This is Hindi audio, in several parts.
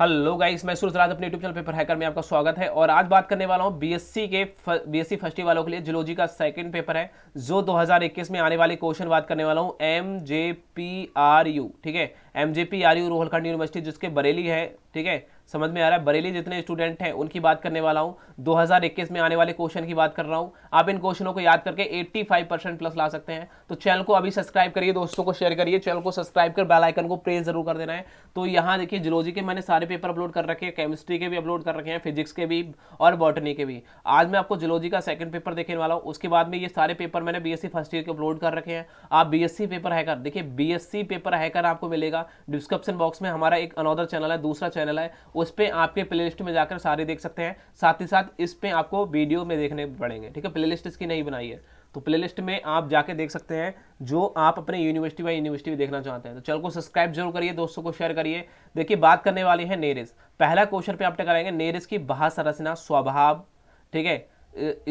हेलो गाइस मैं सुरज राज अपने यूट्यूब चैनल पेपर हैकर में आपका स्वागत है और आज बात करने वाला हूँ बीएससी के बीएससी फर्स्ट वालों के लिए जियोलॉजी का सेकंड पेपर है जो 2021 में आने वाले क्वेश्चन बात करने वाला हूँ M J P R U ठीक है M J P R U Rohilkhand university जिसके बरेली है ठीक है समझ में आ रहा है बरेली जितने स्टूडेंट हैं उनकी बात करने वाला हूँ 2021 में आने वाले क्वेश्चन की बात कर रहा हूँ आप इन क्वेश्चनों को याद करके 85 परसेंट प्लस ला सकते हैं तो चैनल को अभी सब्सक्राइब करिए दोस्तों को शेयर करिए चैनल को सब्सक्राइब कर बेलाइकन को प्रेस जरूर कर देना है तो यहाँ देखिए जोलॉजी के मैंने सारे पेपर अपलोड कर रखे हैं केमिस्ट्री के भी अपलोड कर रखे हैं फिजिक्स के भी और बॉटनी के भी आज मैं आपको जोलॉजी का सेकंड पेपर देखने वाला हूँ उसके बाद में ये सारे पेपर मैंने बीएससी फर्स्ट ईयर के अपलोड कर रखे हैं आप बीएससी पेपर हैकर देखिए बीएससी पेपर हैकर आपको मिलेगा डिस्क्रिप्शन बॉक्स में हमारा एक अनोदर चैनल है दूसरा चैनल है उस पर आपके प्ले में जाकर सारे देख सकते हैं साथ ही साथ इस पर आपको वीडियो में देखने पड़ेंगे ठीक है प्लेलिस्ट इसकी नहीं बनाई है तो प्लेलिस्ट में आप जाके देख सकते हैं जो आप अपने यूनिवर्सिटी बाई यूनिवर्सिटी में देखना चाहते हैं तो चैनल को सब्सक्राइब जरूर करिए दोस्तों को शेयर करिए देखिए बात करने वाली है नेरिस पहला क्वेश्चन पे आप टेक कराएंगे नेरिस की बाह संरचना स्वभाव ठीक है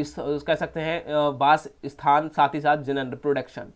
इस कह सकते हैं बास स्थान साथ ही साथ जनन रिप्रोडक्शन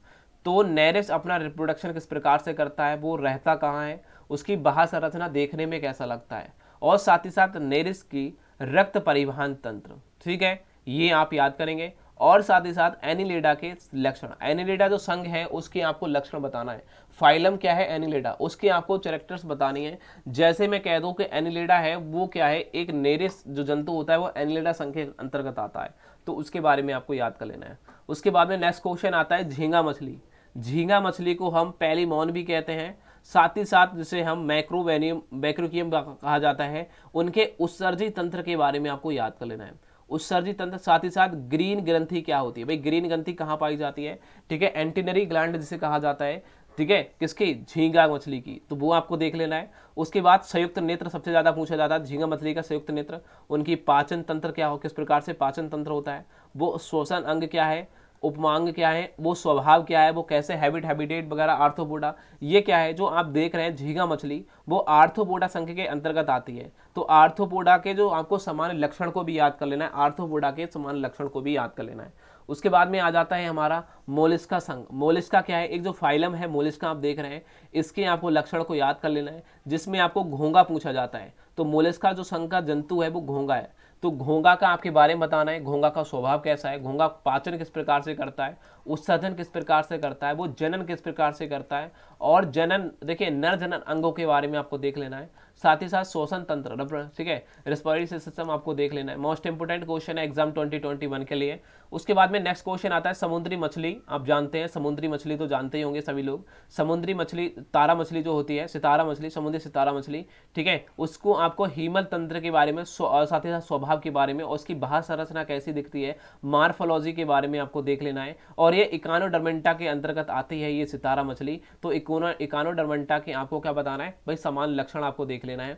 तो नेरिस अपना रिप्रोडक्शन किस प्रकार से करता है वो रहता कहाँ है उसकी बाह संरचना देखने में कैसा लगता है और साथ ही साथ नेरिस की रक्त परिवहन तंत्र ठीक है ये आप याद करेंगे और साथ ही साथ एनिलेडा के लक्षण एनिलेडा जो संघ है उसके आपको लक्षण बताना है फाइलम क्या है एनिलेडा उसके आपको चैरेक्टर्स बतानी है जैसे मैं कह दूं कि एनिलेडा है वो क्या है एक नेरिस जो जंतु होता है वो एनिलेडा संघ के अंतर्गत आता है तो उसके बारे में आपको याद कर लेना है उसके बाद में नेक्स्ट क्वेश्चन आता है झींगा मछली झींगा मछली को हम पैलीमोन भी कहते हैं साथ ही साथ जिसे हम मैक्रोवेनियम मैक्रोकियम कहा जाता है उनके उत्सर्जी तंत्र के बारे में आपको याद कर लेना है उत्सर्जी तंत्र साथ ही साथ ग्रीन ग्रंथि क्या होती है भाई ग्रीन ग्रंथि कहाँ पाई जाती है ठीक है एंटीनरी ग्लैंड जिसे कहा जाता है ठीक है किसकी झींगा मछली की तो वो आपको देख लेना है उसके बाद संयुक्त नेत्र सबसे ज़्यादा पूछा जाता है झींगा मछली का संयुक्त नेत्र उनकी पाचन तंत्र क्या हो किस प्रकार से पाचन तंत्र होता है वो श्वसन अंग क्या है उपमांग क्या है वो स्वभाव क्या है वो कैसे हैबिट हैबिटेट वगैरह आर्थोपोडा ये क्या है जो आप देख रहे हैं झींगा मछली वो आर्थोपोडा संघ के अंतर्गत आती है तो आर्थोपोडा के जो आपको समान लक्षण को भी याद कर लेना है आर्थोपोडा के समान लक्षण को भी याद कर लेना है उसके बाद में आ जाता है हमारा मोलिस्का संघ मोलिस्का क्या है एक जो फाइलम है मोलिस्का आप देख रहे हैं इसके आपको लक्षण को याद कर लेना है जिसमें आपको घोंगा पूछा जाता है तो मोलिस्का जो संघ का जंतु है वो घोंगा है तो घोंगा का आपके बारे में बताना है घोंगा का स्वभाव कैसा है घोंगा पाचन किस प्रकार से करता है उत्सर्जन किस प्रकार से करता है वो जनन किस प्रकार से करता है और जनन देखिए नर जनन अंगों के बारे में आपको देख लेना है साथ ही साथ शोषण तंत्र ठीक है रेस्पिरेटरी सिस्टम आपको देख लेना है मोस्ट इंपोर्टेंट क्वेश्चन है एग्जाम 2021 के लिए उसके बाद में नेक्स्ट क्वेश्चन आता है समुद्री मछली आप जानते हैं समुद्री मछली तो जानते ही होंगे सभी लोग समुद्री मछली तारा मछली जो होती है सितारा मछली समुद्री सितारा मछली ठीक है उसको आपको हिमल तंत्र के बारे में साथ ही साथ स्वभाव के बारे में और उसकी बाहर संरचना कैसी दिखती है मार्फोलॉजी के बारे में आपको देख लेना है और और ये इकानोडर्मेंटा के अंतर्गत आती है ये सितारा मछली तो इकोना इकानोडर्मेंटा के आपको क्या बताना है भाई समान लक्षण आपको देख लेना है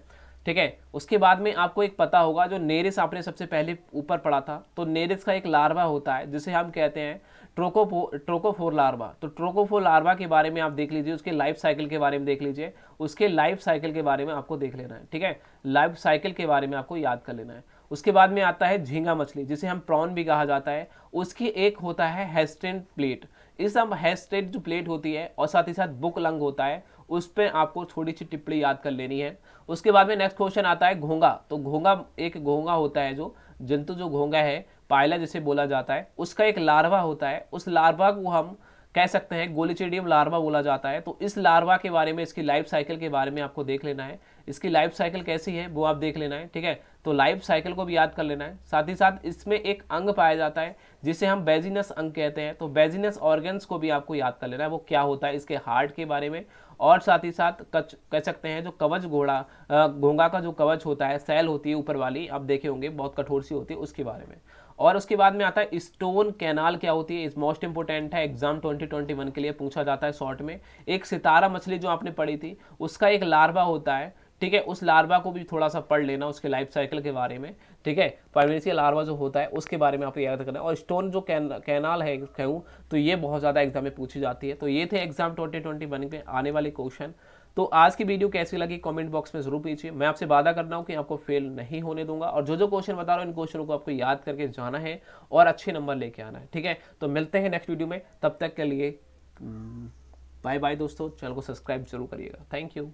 ठीक है उसके बाद में आपको एक पता होगा जो नेरिस आपने सबसे पहले ऊपर पढ़ा था तो नेरिस का एक लार्वा होता है जिसे हम कहते हैं ट्रोकोफो ट्रोकोफोर लार्वा तो ट्रोकोफोर लार्वा के बारे में आप देख लीजिए उसके लाइफ साइकिल के बारे में देख लीजिए उसके लाइफ साइकिल के बारे में आपको देख लेना है ठीक है लाइफ साइकिल के बारे में आपको याद कर लेना है उसके बाद में आता है झींगा मछली जिसे हम प्रॉन भी कहा जाता है उसकी एक होता है हेस्टेंट प्लेट इस हम हेस्टेंट जो प्लेट होती है और साथ ही साथ बुक लंग होता है उस पर आपको छोटी सी टिप्पणी याद कर लेनी है उसके बाद में नेक्स्ट क्वेश्चन आता है घोंगा तो घोंगा एक घोंगा होता है जो जंतु जो घोंगा है पायला जिसे बोला जाता है उसका एक लार्वा होता है उस लार्वा को हम कह सकते हैं गोलीचेडियम लार्वा बोला जाता है तो इस लार्वा के बारे में इसकी लाइफ साइकिल के बारे में आपको देख लेना है इसकी लाइफ साइकिल कैसी है वो आप देख लेना है ठीक है तो लाइफ साइकिल को भी याद कर लेना है साथ ही साथ इसमें एक अंग पाया जाता है जिसे हम बेजिनस अंग कहते हैं तो बेजिनस ऑर्गन्स को भी आपको याद कर लेना है वो क्या होता है इसके हार्ट के बारे में और साथ ही साथ कच कह सकते हैं जो कवच घोड़ा घोंगा का जो कवच होता है सेल होती है ऊपर वाली आप देखे होंगे बहुत कठोर सी होती है उसके बारे में और उसके बाद में आता है स्टोन कैनाल क्या होती है इस मोस्ट इंपोर्टेंट है एग्जाम 2021 के लिए पूछा जाता है शॉर्ट में एक सितारा मछली जो आपने पढ़ी थी उसका एक लार्वा होता है ठीक है उस लार्वा को भी थोड़ा सा पढ़ लेना उसके लाइफ साइकिल के बारे में ठीक है पाइवेसिया लार्वा जो होता है उसके बारे में आपको याद करना है और स्टोन जो कैन, कैनाल है कहूँ तो ये बहुत ज़्यादा एग्जाम में पूछी जाती है तो ये थे एग्जाम ट्वेंटी ट्वेंटी वन के आने वाले क्वेश्चन तो आज की वीडियो कैसी लगी कमेंट बॉक्स में जरूर पीजिए मैं आपसे वादा करता हूँ कि आपको फेल नहीं होने दूंगा और जो जो क्वेश्चन बता रहा हूँ इन क्वेश्चनों को आपको याद करके जाना है और अच्छे नंबर लेके आना है ठीक है तो मिलते हैं नेक्स्ट वीडियो में तब तक के लिए बाय हम्म, बाय दोस्तों चैनल को सब्सक्राइब जरूर करिएगा थैंक यू